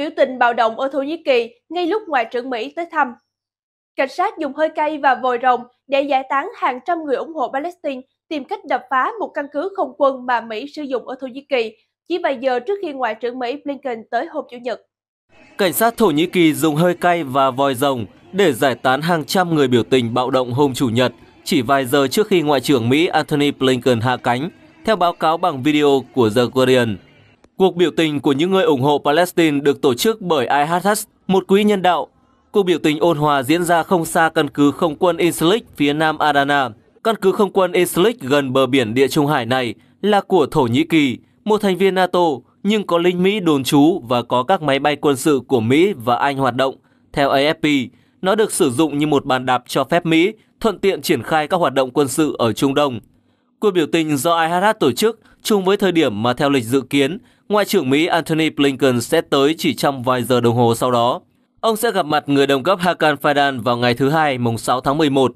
biểu tình bạo động ở Thổ Nhĩ Kỳ ngay lúc Ngoại trưởng Mỹ tới thăm. Cảnh sát dùng hơi cay và vòi rồng để giải tán hàng trăm người ủng hộ Palestine tìm cách đập phá một căn cứ không quân mà Mỹ sử dụng ở Thổ Nhĩ Kỳ chỉ vài giờ trước khi Ngoại trưởng Mỹ Blinken tới hôm Chủ nhật. Cảnh sát Thổ Nhĩ Kỳ dùng hơi cay và vòi rồng để giải tán hàng trăm người biểu tình bạo động hôm Chủ nhật, chỉ vài giờ trước khi Ngoại trưởng Mỹ Antony Blinken hạ cánh, theo báo cáo bằng video của The Guardian. Cuộc biểu tình của những người ủng hộ Palestine được tổ chức bởi IHH, một quỹ nhân đạo. Cuộc biểu tình ôn hòa diễn ra không xa căn cứ không quân Incirlik phía nam Adana. Căn cứ không quân Incirlik gần bờ biển Địa Trung Hải này là của Thổ Nhĩ Kỳ, một thành viên NATO, nhưng có lính Mỹ đồn trú và có các máy bay quân sự của Mỹ và Anh hoạt động. Theo AFP, nó được sử dụng như một bàn đạp cho phép Mỹ thuận tiện triển khai các hoạt động quân sự ở Trung Đông. Cuộc biểu tình do IHH tổ chức chung với thời điểm mà theo lịch dự kiến, Ngoại trưởng Mỹ Antony Blinken sẽ tới chỉ trong vài giờ đồng hồ sau đó. Ông sẽ gặp mặt người đồng cấp Hakan Fidan vào ngày thứ Hai, mùng 6 tháng 11.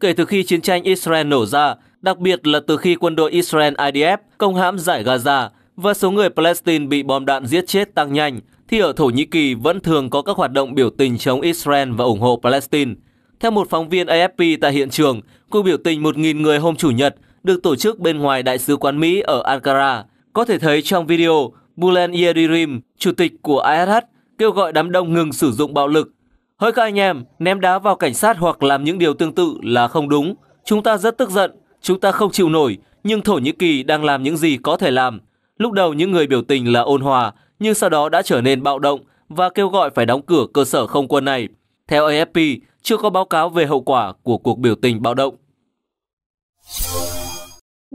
Kể từ khi chiến tranh Israel nổ ra, đặc biệt là từ khi quân đội Israel IDF công hãm giải Gaza và số người Palestine bị bom đạn giết chết tăng nhanh, thì ở Thổ Nhĩ Kỳ vẫn thường có các hoạt động biểu tình chống Israel và ủng hộ Palestine. Theo một phóng viên AFP tại hiện trường, cuộc biểu tình 1.000 người hôm Chủ nhật được tổ chức bên ngoài Đại sứ quán Mỹ ở Ankara – có thể thấy trong video, Bulen Yedirim, chủ tịch của ISH, kêu gọi đám đông ngừng sử dụng bạo lực. Hỡi các anh em, ném đá vào cảnh sát hoặc làm những điều tương tự là không đúng. Chúng ta rất tức giận, chúng ta không chịu nổi, nhưng Thổ Nhĩ Kỳ đang làm những gì có thể làm. Lúc đầu những người biểu tình là ôn hòa, nhưng sau đó đã trở nên bạo động và kêu gọi phải đóng cửa cơ sở không quân này. Theo AFP, chưa có báo cáo về hậu quả của cuộc biểu tình bạo động.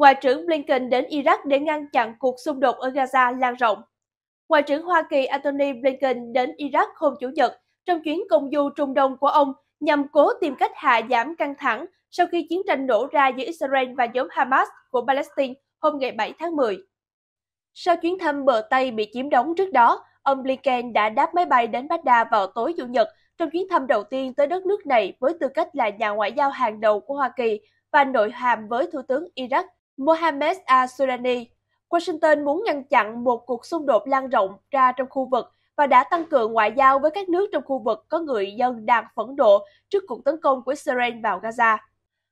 Ngoại trưởng Blinken đến Iraq để ngăn chặn cuộc xung đột ở Gaza lan rộng. Ngoại trưởng Hoa Kỳ Antony Blinken đến Iraq hôm Chủ nhật trong chuyến công du Trung Đông của ông nhằm cố tìm cách hạ giảm căng thẳng sau khi chiến tranh nổ ra giữa Israel và nhóm Hamas của Palestine hôm ngày 7 tháng 10. Sau chuyến thăm bờ Tây bị chiếm đóng trước đó, ông Blinken đã đáp máy bay đến Baghdad vào tối Chủ nhật trong chuyến thăm đầu tiên tới đất nước này với tư cách là nhà ngoại giao hàng đầu của Hoa Kỳ và nội hàm với Thủ tướng Iraq Mohamed al-Sudani. Washington muốn ngăn chặn một cuộc xung đột lan rộng ra trong khu vực và đã tăng cường ngoại giao với các nước trong khu vực có người dân đang phẫn nộ trước cuộc tấn công của Israel vào Gaza.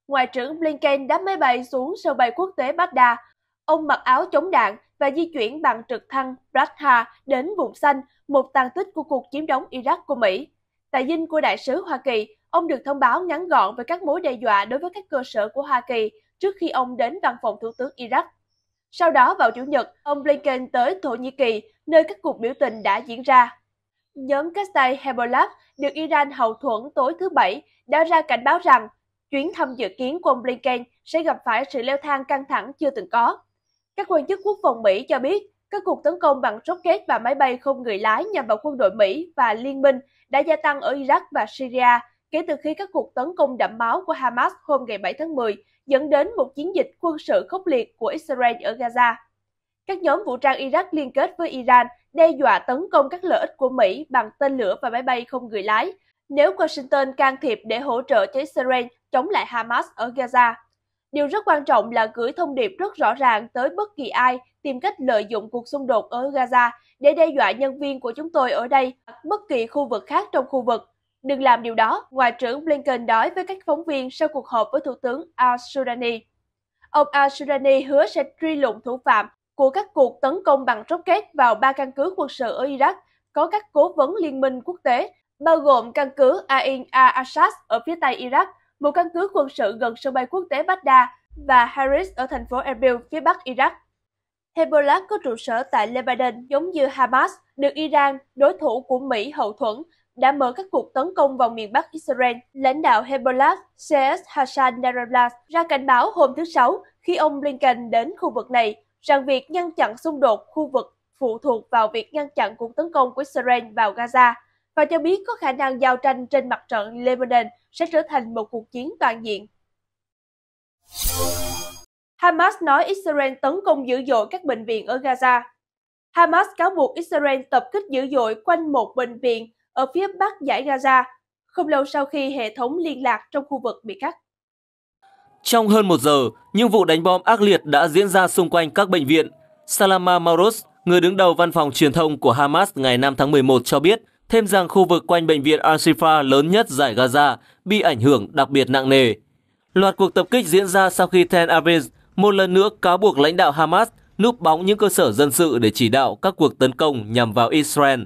Ngoại trưởng Blinken đã máy bay xuống sân bay quốc tế Baghdad. Ông mặc áo chống đạn và di chuyển bằng trực thăng Bradha đến vùng xanh, một tàn tích của cuộc chiếm đóng Iraq của Mỹ. Tại dinh của đại sứ Hoa Kỳ, ông được thông báo ngắn gọn về các mối đe dọa đối với các cơ sở của Hoa Kỳ trước khi ông đến văn phòng thủ tướng Iraq. Sau đó vào Chủ nhật, ông Blinken tới Thổ Nhĩ Kỳ, nơi các cuộc biểu tình đã diễn ra. Nhóm Kastai Hezbollah được Iran hậu thuẫn tối thứ Bảy đã ra cảnh báo rằng chuyến thăm dự kiến của ông Blinken sẽ gặp phải sự leo thang căng thẳng chưa từng có. Các quan chức quốc phòng Mỹ cho biết các cuộc tấn công bằng rocket và máy bay không người lái nhằm vào quân đội Mỹ và liên minh đã gia tăng ở Iraq và Syria kể từ khi các cuộc tấn công đẫm máu của Hamas hôm ngày 7 tháng 10 dẫn đến một chiến dịch quân sự khốc liệt của Israel ở Gaza. Các nhóm vũ trang Iraq liên kết với Iran đe dọa tấn công các lợi ích của Mỹ bằng tên lửa và máy bay không người lái nếu Washington can thiệp để hỗ trợ cho Israel chống lại Hamas ở Gaza. Điều rất quan trọng là gửi thông điệp rất rõ ràng tới bất kỳ ai tìm cách lợi dụng cuộc xung đột ở Gaza để đe dọa nhân viên của chúng tôi ở đây, bất kỳ khu vực khác trong khu vực Đừng làm điều đó, Ngoại trưởng Blinken nói với các phóng viên sau cuộc họp với Thủ tướng al-Sudani. Ông al-Sudani hứa sẽ truy lùng thủ phạm của các cuộc tấn công bằng rocket vào ba căn cứ quân sự ở Iraq có các cố vấn liên minh quốc tế, bao gồm căn cứ Ain al-Assad ở phía tây Iraq, một căn cứ quân sự gần sân bay quốc tế Baghdad và Harris ở thành phố Erbil phía bắc Iraq. Hezbollah có trụ sở tại Lebanon giống như Hamas, được Iran, đối thủ của Mỹ hậu thuẫn đã mở các cuộc tấn công vào miền Bắc Israel. Lãnh đạo Hezbollah Seyed Hassan Nasrallah ra cảnh báo hôm thứ Sáu khi ông Blinken đến khu vực này rằng việc ngăn chặn xung đột khu vực phụ thuộc vào việc ngăn chặn cuộc tấn công của Israel vào Gaza và cho biết có khả năng giao tranh trên mặt trận Lebanon sẽ trở thành một cuộc chiến toàn diện. Hamas nói Israel tấn công dữ dội các bệnh viện ở Gaza. Hamas cáo buộc Israel tập kích dữ dội quanh một bệnh viện ở phía bắc giải Gaza, không lâu sau khi hệ thống liên lạc trong khu vực bị cắt. Trong hơn một giờ, những vụ đánh bom ác liệt đã diễn ra xung quanh các bệnh viện. Salama Maros, người đứng đầu văn phòng truyền thông của Hamas ngày 5 tháng 11 cho biết, thêm rằng khu vực quanh bệnh viện Al-Shifa lớn nhất giải Gaza bị ảnh hưởng đặc biệt nặng nề. Loạt cuộc tập kích diễn ra sau khi Tel Aviv một lần nữa cáo buộc lãnh đạo Hamas núp bóng những cơ sở dân sự để chỉ đạo các cuộc tấn công nhằm vào Israel.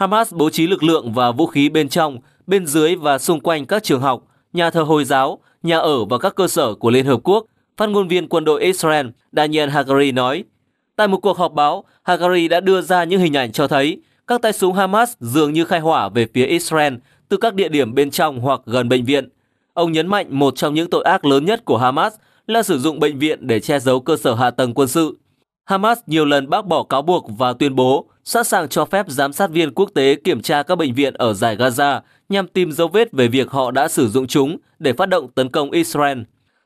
Hamas bố trí lực lượng và vũ khí bên trong, bên dưới và xung quanh các trường học, nhà thờ Hồi giáo, nhà ở và các cơ sở của Liên Hợp Quốc, phát ngôn viên quân đội Israel Daniel Hagari nói. Tại một cuộc họp báo, Hagari đã đưa ra những hình ảnh cho thấy các tay súng Hamas dường như khai hỏa về phía Israel từ các địa điểm bên trong hoặc gần bệnh viện. Ông nhấn mạnh một trong những tội ác lớn nhất của Hamas là sử dụng bệnh viện để che giấu cơ sở hạ tầng quân sự. Hamas nhiều lần bác bỏ cáo buộc và tuyên bố sẵn sàng cho phép giám sát viên quốc tế kiểm tra các bệnh viện ở giải Gaza nhằm tìm dấu vết về việc họ đã sử dụng chúng để phát động tấn công Israel.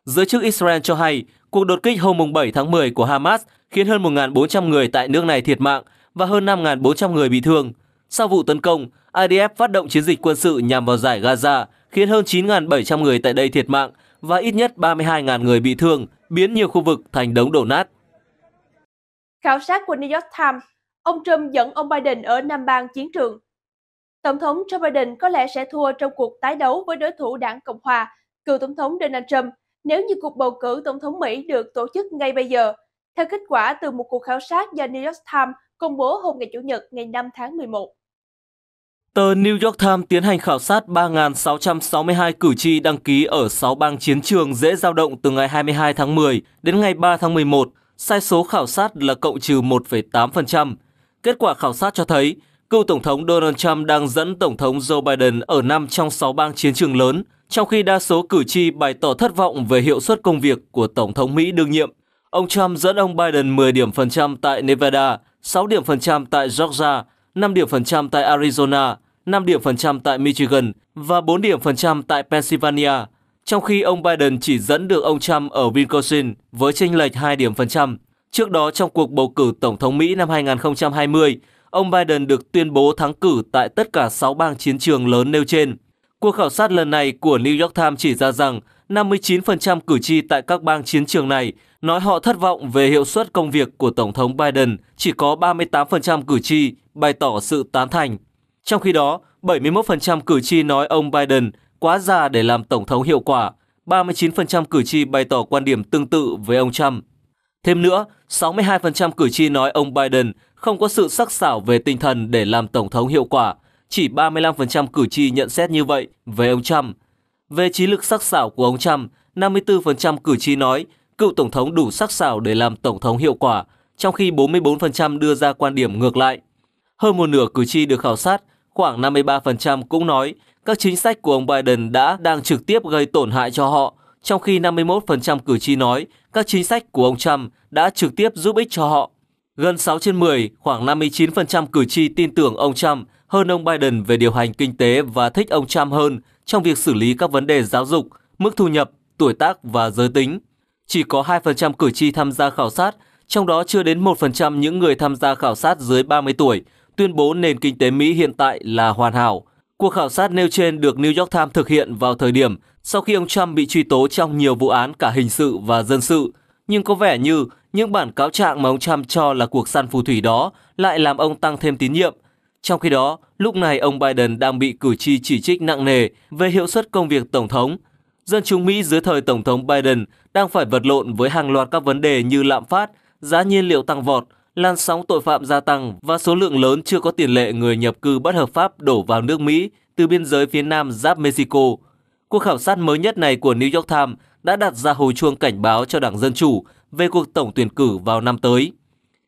Giới chức Israel cho hay, cuộc đột kích hôm 7 tháng 10 của Hamas khiến hơn 1.400 người tại nước này thiệt mạng và hơn 5.400 người bị thương. Sau vụ tấn công, IDF phát động chiến dịch quân sự nhằm vào giải Gaza, khiến hơn 9.700 người tại đây thiệt mạng và ít nhất 32.000 người bị thương, biến nhiều khu vực thành đống đổ nát. Khảo sát của New York Times ông Trump dẫn ông Biden ở Nam bang chiến trường. Tổng thống Joe Biden có lẽ sẽ thua trong cuộc tái đấu với đối thủ đảng Cộng Hòa, cựu Tổng thống Donald Trump, nếu như cuộc bầu cử Tổng thống Mỹ được tổ chức ngay bây giờ, theo kết quả từ một cuộc khảo sát do New York Times công bố hôm ngày Chủ nhật ngày 5 tháng 11. Tờ New York Times tiến hành khảo sát 3.662 cử tri đăng ký ở 6 bang chiến trường dễ dao động từ ngày 22 tháng 10 đến ngày 3 tháng 11. Sai số khảo sát là cộng trừ 1,8%. Kết quả khảo sát cho thấy, cựu Tổng thống Donald Trump đang dẫn Tổng thống Joe Biden ở 5 trong 6 bang chiến trường lớn, trong khi đa số cử tri bày tỏ thất vọng về hiệu suất công việc của Tổng thống Mỹ đương nhiệm. Ông Trump dẫn ông Biden 10 điểm phần trăm tại Nevada, 6 điểm phần trăm tại Georgia, 5 điểm phần trăm tại Arizona, 5 điểm phần trăm tại Michigan và 4 điểm phần trăm tại Pennsylvania, trong khi ông Biden chỉ dẫn được ông Trump ở Wisconsin với chênh lệch 2 điểm phần trăm. Trước đó trong cuộc bầu cử Tổng thống Mỹ năm 2020, ông Biden được tuyên bố thắng cử tại tất cả 6 bang chiến trường lớn nêu trên. Cuộc khảo sát lần này của New York Times chỉ ra rằng 59% cử tri tại các bang chiến trường này nói họ thất vọng về hiệu suất công việc của Tổng thống Biden, chỉ có 38% cử tri bày tỏ sự tán thành. Trong khi đó, 71% cử tri nói ông Biden quá già để làm Tổng thống hiệu quả, 39% cử tri bày tỏ quan điểm tương tự với ông Trump. Thêm nữa, 62% cử tri nói ông Biden không có sự sắc sảo về tinh thần để làm Tổng thống hiệu quả. Chỉ 35% cử tri nhận xét như vậy về ông Trump. Về trí lực sắc sảo của ông Trump, 54% cử tri nói cựu Tổng thống đủ sắc sảo để làm Tổng thống hiệu quả, trong khi 44% đưa ra quan điểm ngược lại. Hơn một nửa cử tri được khảo sát, khoảng 53% cũng nói các chính sách của ông Biden đã đang trực tiếp gây tổn hại cho họ, trong khi 51% cử tri nói các chính sách của ông Trump đã trực tiếp giúp ích cho họ. Gần 6 trên 10, khoảng 59% cử tri tin tưởng ông Trump hơn ông Biden về điều hành kinh tế và thích ông Trump hơn trong việc xử lý các vấn đề giáo dục, mức thu nhập, tuổi tác và giới tính. Chỉ có 2% cử tri tham gia khảo sát, trong đó chưa đến 1% những người tham gia khảo sát dưới 30 tuổi tuyên bố nền kinh tế Mỹ hiện tại là hoàn hảo – Cuộc khảo sát nêu trên được New York Times thực hiện vào thời điểm sau khi ông Trump bị truy tố trong nhiều vụ án cả hình sự và dân sự, nhưng có vẻ như những bản cáo trạng mà ông Trump cho là cuộc săn phù thủy đó lại làm ông tăng thêm tín nhiệm. Trong khi đó, lúc này ông Biden đang bị cử tri chỉ trích nặng nề về hiệu suất công việc tổng thống. Dân chúng Mỹ dưới thời tổng thống Biden đang phải vật lộn với hàng loạt các vấn đề như lạm phát, giá nhiên liệu tăng vọt, làn sóng tội phạm gia tăng và số lượng lớn chưa có tiền lệ người nhập cư bất hợp pháp đổ vào nước Mỹ từ biên giới phía nam giáp Mexico. Cuộc khảo sát mới nhất này của New York Times đã đặt ra hồi chuông cảnh báo cho Đảng Dân Chủ về cuộc tổng tuyển cử vào năm tới.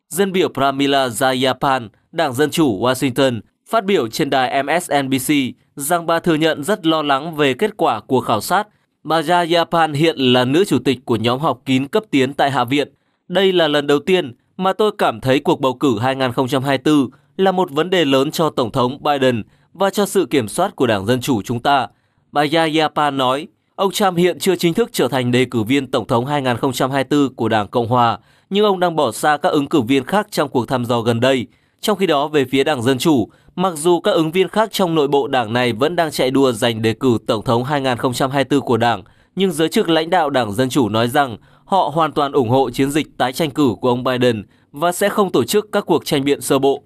Dân biểu Pramila Jayapan, Đảng Dân Chủ Washington, phát biểu trên đài MSNBC rằng bà thừa nhận rất lo lắng về kết quả của khảo sát. Bà Jayapan hiện là nữ chủ tịch của nhóm học kín cấp tiến tại Hạ viện. Đây là lần đầu tiên mà tôi cảm thấy cuộc bầu cử 2024 là một vấn đề lớn cho Tổng thống Biden và cho sự kiểm soát của Đảng Dân Chủ chúng ta. Bà Yayapa nói, ông Trump hiện chưa chính thức trở thành đề cử viên Tổng thống 2024 của Đảng Cộng Hòa, nhưng ông đang bỏ xa các ứng cử viên khác trong cuộc thăm dò gần đây. Trong khi đó, về phía Đảng Dân Chủ, mặc dù các ứng viên khác trong nội bộ đảng này vẫn đang chạy đua giành đề cử Tổng thống 2024 của Đảng, nhưng giới chức lãnh đạo Đảng Dân Chủ nói rằng Họ hoàn toàn ủng hộ chiến dịch tái tranh cử của ông Biden và sẽ không tổ chức các cuộc tranh biện sơ bộ